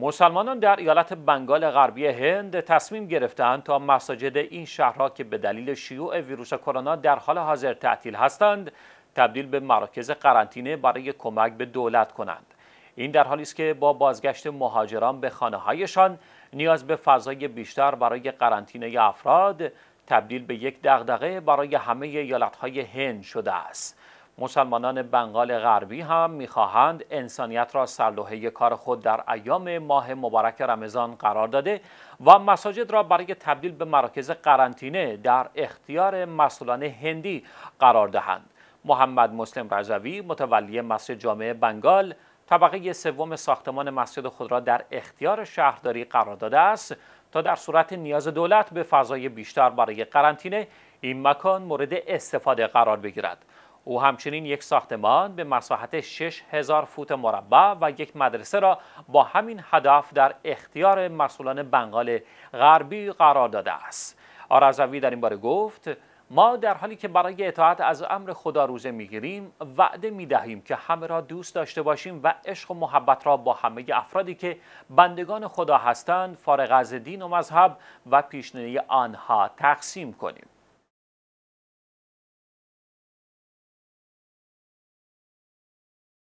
مسلمانان در ایالت بنگال غربی هند تصمیم گرفتند تا مساجد این شهرها که به دلیل شیوع ویروس کرونا در حال حاضر تعطیل هستند تبدیل به مراکز قرنطینه برای کمک به دولت کنند این در حالی است که با بازگشت مهاجران به هایشان نیاز به فضای بیشتر برای قرنطینه افراد تبدیل به یک دغدغه برای همه ایالت‌های هند شده است مسلمانان بنگال غربی هم میخواهند انسانیت را سرلوحه کار خود در ایام ماه مبارک رمضان قرار داده و مساجد را برای تبدیل به مراکز قرنطینه در اختیار مسئولان هندی قرار دهند محمد مسلم رضوی متولی مسجد جامعه بنگال طبقه سوم ساختمان مسجد خود را در اختیار شهرداری قرار داده است تا در صورت نیاز دولت به فضای بیشتر برای قرنطینه این مکان مورد استفاده قرار بگیرد او همچنین یک ساختمان به مساحت 6000 فوت مربع و یک مدرسه را با همین هدف در اختیار مسئولان بنگال غربی قرار داده است. آرزوی در این باره گفت ما در حالی که برای اطاعت از امر خدا روزه میگیریم وعده میدهیم که همه را دوست داشته باشیم و عشق و محبت را با همه افرادی که بندگان خدا هستند فارغ از دین و مذهب و پیشنهی آنها تقسیم کنیم